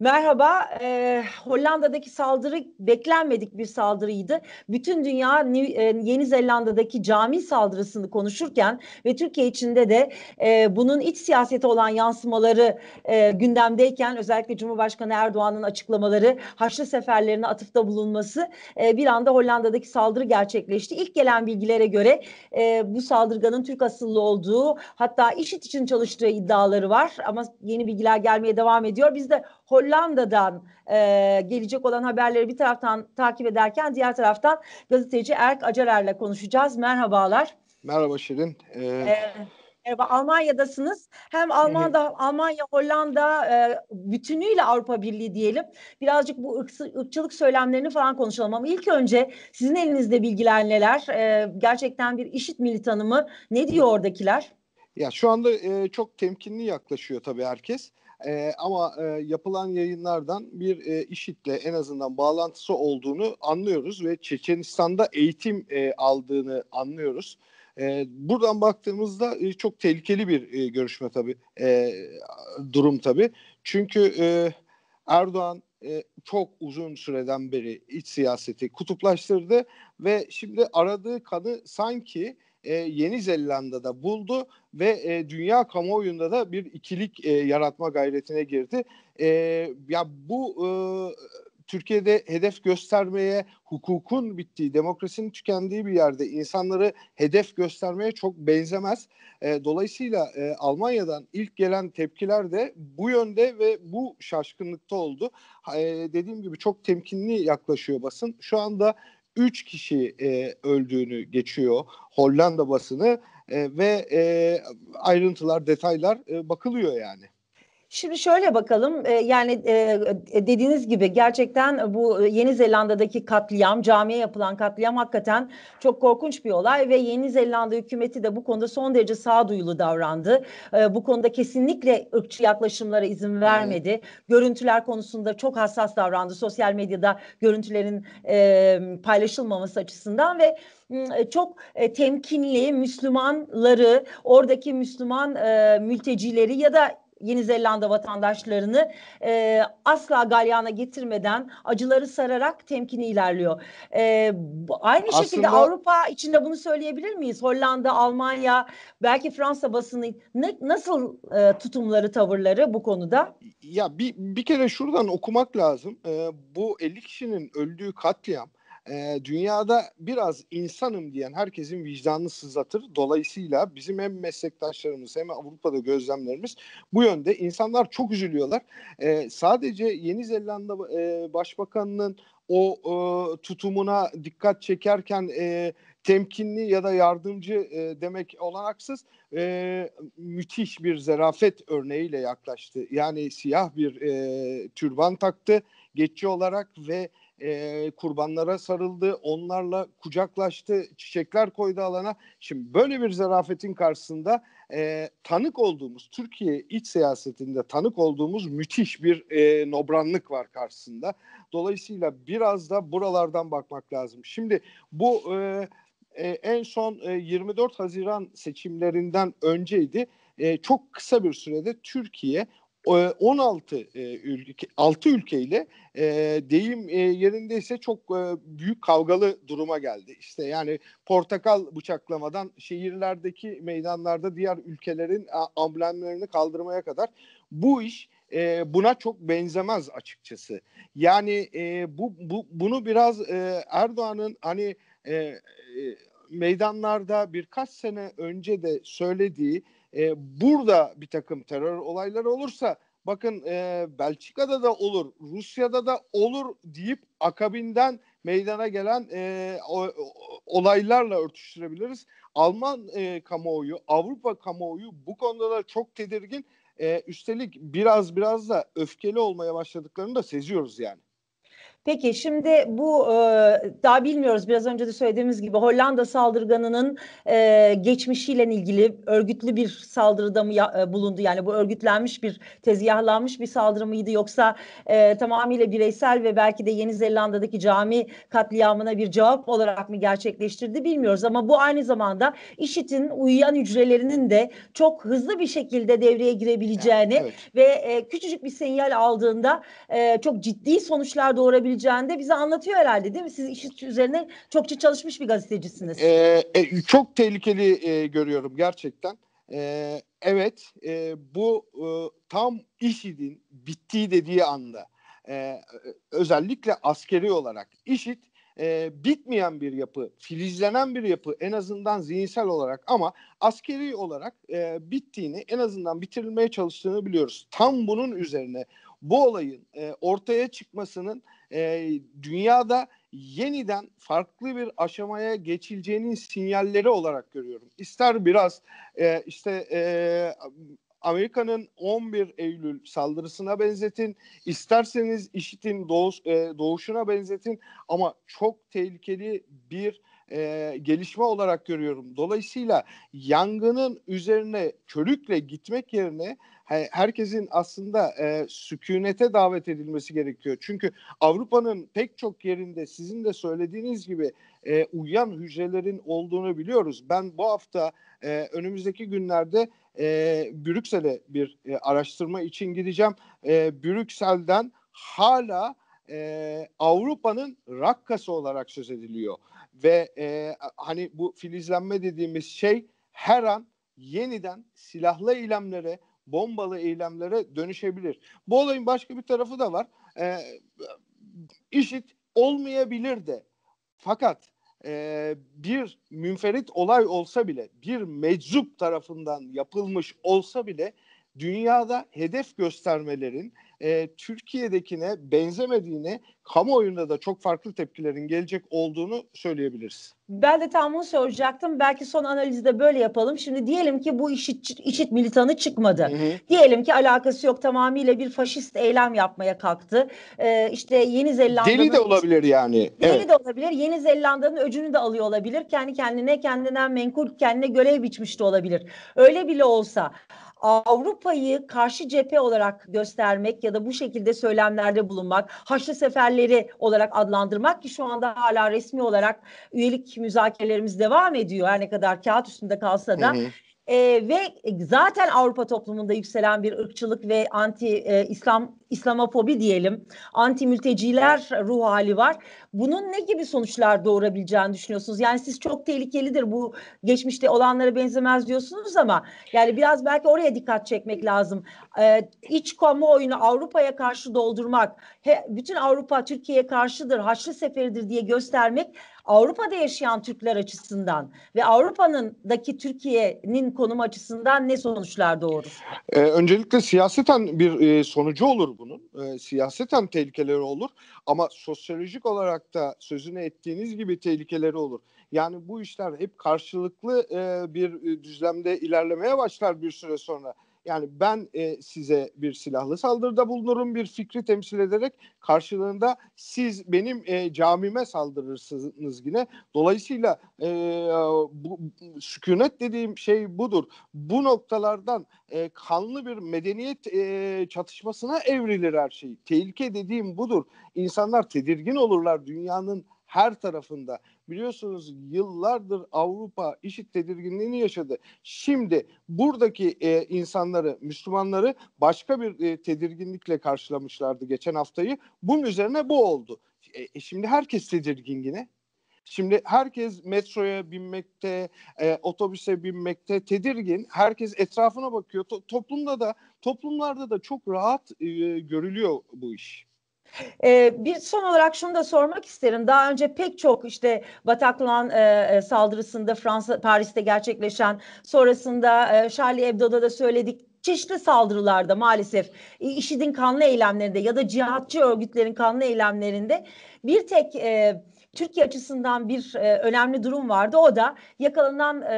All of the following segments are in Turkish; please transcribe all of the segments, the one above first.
Merhaba, e, Hollanda'daki saldırı beklenmedik bir saldırıydı. Bütün dünya New, e, Yeni Zelanda'daki cami saldırısını konuşurken ve Türkiye içinde de e, bunun iç siyasete olan yansımaları e, gündemdeyken özellikle Cumhurbaşkanı Erdoğan'ın açıklamaları, Haçlı seferlerine atıfta bulunması e, bir anda Hollanda'daki saldırı gerçekleşti. İlk gelen bilgilere göre e, bu saldırganın Türk asıllı olduğu hatta IŞİD için çalıştığı iddiaları var ama yeni bilgiler gelmeye devam ediyor. Biz de Hollanda'dan e, gelecek olan haberleri bir taraftan takip ederken diğer taraftan gazeteci Erk Acarer'le konuşacağız. Merhabalar. Merhaba Şirin. Ee... Ee, Merhaba, Almanya'dasınız. Hem Almanya'da, Almanya, Hollanda e, bütünüyle Avrupa Birliği diyelim. Birazcık bu ırksı, ırkçılık söylemlerini falan konuşalım ama ilk önce sizin elinizde bilgiler neler? E, gerçekten bir işit militanı mı? Ne diyor oradakiler? Ya şu anda e, çok temkinli yaklaşıyor tabii herkes. E, ama e, yapılan yayınlardan bir e, IŞİD'le en azından bağlantısı olduğunu anlıyoruz ve Çeçenistan'da eğitim e, aldığını anlıyoruz. E, buradan baktığımızda e, çok tehlikeli bir e, görüşme tabi e, durum tabi Çünkü e, Erdoğan e, çok uzun süreden beri iç siyaseti kutuplaştırdı ve şimdi aradığı kanı sanki e, Yeni Zelanda'da buldu ve e, dünya kamuoyunda da bir ikilik e, yaratma gayretine girdi. E, ya bu e, Türkiye'de hedef göstermeye, hukukun bittiği, demokrasinin tükendiği bir yerde insanları hedef göstermeye çok benzemez. E, dolayısıyla e, Almanya'dan ilk gelen tepkiler de bu yönde ve bu şaşkınlıkta oldu. E, dediğim gibi çok temkinli yaklaşıyor basın. Şu anda 3 kişi e, öldüğünü geçiyor Hollanda basını e, ve e, ayrıntılar, detaylar e, bakılıyor yani. Şimdi şöyle bakalım e, yani e, e, dediğiniz gibi gerçekten bu Yeni Zelanda'daki katliam camiye yapılan katliam hakikaten çok korkunç bir olay ve Yeni Zelanda hükümeti de bu konuda son derece sağduyulu davrandı. Bu konuda kesinlikle ırkçı yaklaşımlara izin vermedi. Görüntüler konusunda çok hassas davrandı. Sosyal medyada görüntülerin paylaşılmaması açısından ve çok temkinli Müslümanları, oradaki Müslüman mültecileri ya da Yeni Zelanda vatandaşlarını e, asla galyana getirmeden acıları sararak temkini ilerliyor. E, aynı Aslında... şekilde Avrupa içinde bunu söyleyebilir miyiz? Hollanda, Almanya, belki Fransa basını ne, nasıl e, tutumları, tavırları bu konuda? Ya bir, bir kere şuradan okumak lazım. E, bu 50 kişinin öldüğü katliam e, dünyada biraz insanım diyen herkesin vicdanını sızlatır. Dolayısıyla bizim hem meslektaşlarımız hem Avrupa'da gözlemlerimiz bu yönde. İnsanlar çok üzülüyorlar. E, sadece Yeni Zelanda e, Başbakanının o e, tutumuna dikkat çekerken e, temkinli ya da yardımcı e, demek olanaksız e, müthiş bir zerafet örneğiyle yaklaştı. Yani siyah bir e, türban taktı geçici olarak ve e, kurbanlara sarıldı, onlarla kucaklaştı, çiçekler koydu alana. Şimdi böyle bir zarafetin karşısında e, tanık olduğumuz, Türkiye iç siyasetinde tanık olduğumuz müthiş bir e, nobranlık var karşısında. Dolayısıyla biraz da buralardan bakmak lazım. Şimdi bu... E, e, en son e, 24 Haziran seçimlerinden önceydi. E, çok kısa bir sürede Türkiye 16 e, ülke 6 ülkeyle e, deyim e, yerindeyse çok büyük kavgalı duruma geldi. İşte yani portakal bıçaklamadan şehirlerdeki meydanlarda diğer ülkelerin amblemlerini kaldırmaya kadar bu iş buna çok benzemez açıkçası. Yani bu, bu bunu biraz Erdoğan'ın hani meydanlarda birkaç sene önce de söylediği e, burada bir takım terör olayları olursa bakın e, Belçika'da da olur, Rusya'da da olur deyip akabinden meydana gelen e, o, olaylarla örtüştürebiliriz. Alman e, kamuoyu, Avrupa kamuoyu bu konuda da çok tedirgin. E, üstelik biraz biraz da öfkeli olmaya başladıklarını da seziyoruz yani. Peki şimdi bu e, daha bilmiyoruz biraz önce de söylediğimiz gibi Hollanda saldırganının e, geçmişiyle ilgili örgütlü bir saldırıda mı ya, e, bulundu? Yani bu örgütlenmiş bir tezgahlanmış bir saldırı mıydı yoksa e, tamamıyla bireysel ve belki de Yeni Zelanda'daki cami katliamına bir cevap olarak mı gerçekleştirdi bilmiyoruz ama bu aynı zamanda IŞİD'in uyuyan hücrelerinin de çok hızlı bir şekilde devreye girebileceğini evet. ve e, küçücük bir sinyal aldığında e, çok ciddi sonuçlar doğurabileceğini olabileceğini bize anlatıyor herhalde değil mi? Siz iş üzerine çokça çalışmış bir gazetecisiniz. Ee, e, çok tehlikeli e, görüyorum gerçekten. E, evet e, bu e, tam işidin bittiği dediği anda e, e özellikle askeri olarak işit e, bitmeyen bir yapı, filizlenen bir yapı en azından zihinsel olarak ama askeri olarak e, bittiğini en azından bitirilmeye çalıştığını biliyoruz. Tam bunun üzerine bu olayın e, ortaya çıkmasının e, dünyada yeniden farklı bir aşamaya geçileceğinin sinyalleri olarak görüyorum. İster biraz e, işte e, Amerika'nın 11 Eylül saldırısına benzetin, isterseniz IŞİD'in doğuş, e, doğuşuna benzetin ama çok tehlikeli bir e, gelişme olarak görüyorum. Dolayısıyla yangının üzerine körükle gitmek yerine herkesin aslında e, sükunete davet edilmesi gerekiyor. Çünkü Avrupa'nın pek çok yerinde sizin de söylediğiniz gibi e, uyuyan hücrelerin olduğunu biliyoruz. Ben bu hafta e, önümüzdeki günlerde e, Brüksel'e bir e, araştırma için gideceğim. E, Brüksel'den hala e, Avrupa'nın rakkası olarak söz ediliyor ve e, hani bu filizlenme dediğimiz şey her an yeniden silahlı eylemlere, bombalı eylemlere dönüşebilir. Bu olayın başka bir tarafı da var. E, IŞİD olmayabilir de fakat e, bir münferit olay olsa bile, bir meczup tarafından yapılmış olsa bile dünyada hedef göstermelerin e, Türkiye'dekine benzemediğini, kamuoyunda da çok farklı tepkilerin gelecek olduğunu söyleyebiliriz. Ben de tam onu soracaktım. Belki son analizi de böyle yapalım. Şimdi diyelim ki bu işit, işit militanı çıkmadı. Hı hı. Diyelim ki alakası yok tamamıyla bir faşist eylem yapmaya kalktı. Ee, işte Yeni Zelanda'nın... Deli de olabilir yani. Deli evet. de olabilir. Yeni Zelanda'nın öcünü de alıyor olabilir. Kendi kendine kendinden menkul kendine görev biçmiş de olabilir. Öyle bile olsa Avrupa'yı karşı cephe olarak göstermek ya da bu şekilde söylemlerde bulunmak, Haçlı Seferleri olarak adlandırmak ki şu anda hala resmi olarak üyelik müzakerelerimiz devam ediyor her ne kadar kağıt üstünde kalsa da. Hı hı e, ve zaten Avrupa toplumunda yükselen bir ırkçılık ve anti e, İslam İslamofobi diyelim, anti mülteciler ruh hali var. Bunun ne gibi sonuçlar doğurabileceğini düşünüyorsunuz? Yani siz çok tehlikelidir bu geçmişte olanlara benzemez diyorsunuz ama yani biraz belki oraya dikkat çekmek lazım. Ee, iç kamuoyunu Avrupa'ya karşı doldurmak, he, bütün Avrupa Türkiye'ye karşıdır, Haçlı Seferidir diye göstermek Avrupa'da yaşayan Türkler açısından ve Avrupanın daki Türkiye'nin konumu açısından ne sonuçlar doğurur? Ee, öncelikle siyaseten bir e, sonucu olur bunun. E, siyaseten tehlikeleri olur ama sosyolojik olarak da sözünü ettiğiniz gibi tehlikeleri olur. Yani bu işler hep karşılıklı e, bir e, düzlemde ilerlemeye başlar bir süre sonra. Yani ben e, size bir silahlı saldırıda bulunurum bir fikri temsil ederek karşılığında siz benim e, camime saldırırsınız yine. Dolayısıyla e, bu, sükunet dediğim şey budur. Bu noktalardan e, kanlı bir medeniyet e, çatışmasına evrilir her şey. Tehlike dediğim budur. İnsanlar tedirgin olurlar dünyanın her tarafında. Biliyorsunuz yıllardır Avrupa işit tedirginliğini yaşadı. Şimdi buradaki e, insanları, Müslümanları başka bir e, tedirginlikle karşılamışlardı geçen haftayı. Bunun üzerine bu oldu. E, e, şimdi herkes tedirgin yine. Şimdi herkes metroya binmekte, e, otobüse binmekte tedirgin. Herkes etrafına bakıyor. To- toplumda da, toplumlarda da çok rahat e, görülüyor bu iş. Ee, bir son olarak şunu da sormak isterim. Daha önce pek çok işte Bataclan e, e saldırısında Fransa Paris'te gerçekleşen sonrasında e, Charlie Hebdo'da da söyledik çeşitli saldırılarda maalesef e, IŞİD'in kanlı eylemlerinde ya da cihatçı örgütlerin kanlı eylemlerinde bir tek e, Türkiye açısından bir e, önemli durum vardı. O da yakalanan e,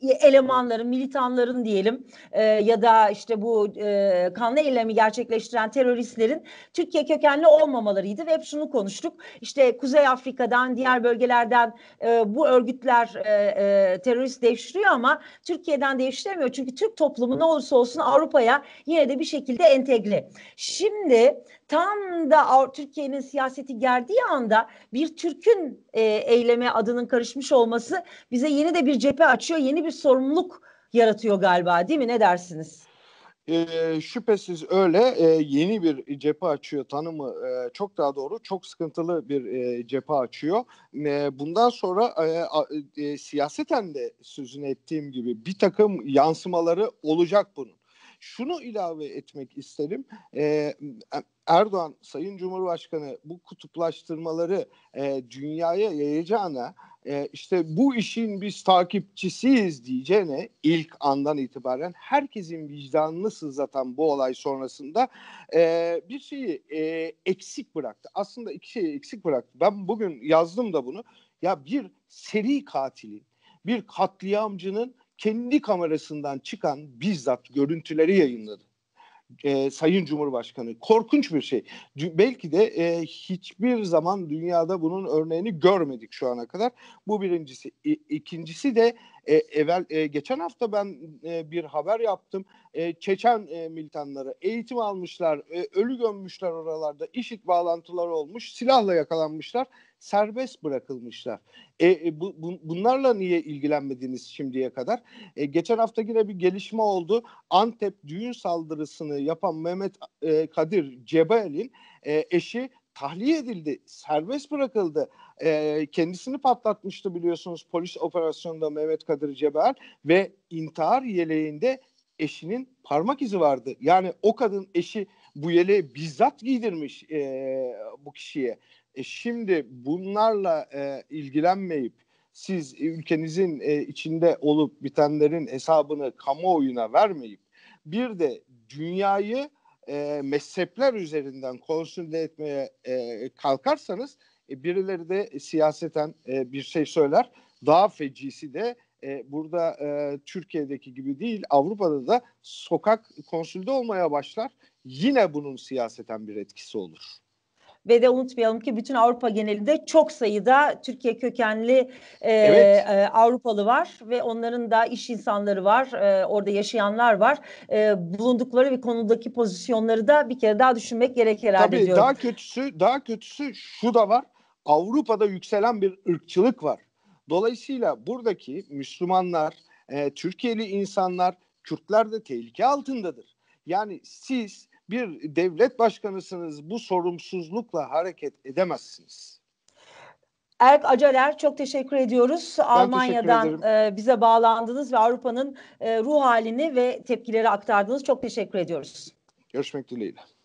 e, elemanların, militanların diyelim e, ya da işte bu e, kanlı eylemi gerçekleştiren teröristlerin Türkiye kökenli olmamalarıydı ve hep şunu konuştuk. İşte Kuzey Afrika'dan, diğer bölgelerden e, bu örgütler e, e, terörist devşiriyor ama Türkiye'den devşiremiyor. Çünkü Türk toplumu ne olursa olsun Avrupa'ya yine de bir şekilde entegre. Şimdi tam da Türkiye'nin siyaseti gerdiği anda bir Türk'ün e, eyleme adının karışmış olması bize yeni de bir cephe açıyor, yeni bir sorumluluk yaratıyor galiba değil mi? Ne dersiniz? E, şüphesiz öyle e, yeni bir cephe açıyor tanımı e, çok daha doğru çok sıkıntılı bir e, cephe açıyor. E, bundan sonra e, e, siyaseten de sözünü ettiğim gibi bir takım yansımaları olacak bunun. Şunu ilave etmek isterim. E, Erdoğan Sayın Cumhurbaşkanı bu kutuplaştırmaları e, dünyaya yayacağına e, işte bu işin biz takipçisiyiz diyeceğine ilk andan itibaren herkesin vicdanını sızlatan bu olay sonrasında e, bir şeyi e, eksik bıraktı. Aslında iki şeyi eksik bıraktı. Ben bugün yazdım da bunu. Ya bir seri katilin, bir katliamcının kendi kamerasından çıkan bizzat görüntüleri yayınladı. E, Sayın Cumhurbaşkanı korkunç bir şey. C- belki de e, hiçbir zaman dünyada bunun örneğini görmedik şu ana kadar. Bu birincisi. E, ikincisi de e, evvel e, geçen hafta ben e, bir haber yaptım. E, Çeçen e, militanları eğitim almışlar, e, ölü gömmüşler oralarda. işit bağlantıları olmuş, silahla yakalanmışlar, serbest bırakılmışlar. E, e, bu, bu, bunlarla niye ilgilenmediniz şimdiye kadar? E, geçen hafta yine bir gelişme oldu. Antep düğün saldırısını yapan Mehmet e, Kadir Cebel'in e, eşi tahliye edildi, serbest bırakıldı e, kendisini patlatmıştı biliyorsunuz polis operasyonunda Mehmet Kadir Ceber ve intihar yeleğinde eşinin parmak izi vardı. Yani o kadın eşi bu yeleği bizzat giydirmiş e, bu kişiye. E, şimdi bunlarla e, ilgilenmeyip siz ülkenizin e, içinde olup bitenlerin hesabını kamuoyuna vermeyip bir de dünyayı e, mezhepler üzerinden konsülde etmeye e, kalkarsanız e, birileri de siyaseten e, bir şey söyler. Daha fecisi de e, burada e, Türkiye'deki gibi değil Avrupa'da da sokak konsülde olmaya başlar. Yine bunun siyaseten bir etkisi olur. Ve de unutmayalım ki bütün Avrupa genelinde çok sayıda Türkiye kökenli e, evet. e, Avrupalı var ve onların da iş insanları var, e, orada yaşayanlar var. E, bulundukları ve konudaki pozisyonları da bir kere daha düşünmek gerek herhalde Tabii, diyorum. Daha kötüsü, daha kötüsü şu da var. Avrupa'da yükselen bir ırkçılık var. Dolayısıyla buradaki Müslümanlar, e, Türkiye'li insanlar, Kürtler de tehlike altındadır. Yani siz bir devlet başkanısınız bu sorumsuzlukla hareket edemezsiniz. Erk Acaler çok teşekkür ediyoruz. Ben Almanya'dan teşekkür e, bize bağlandınız ve Avrupa'nın e, ruh halini ve tepkileri aktardınız. Çok teşekkür ediyoruz. Görüşmek dileğiyle.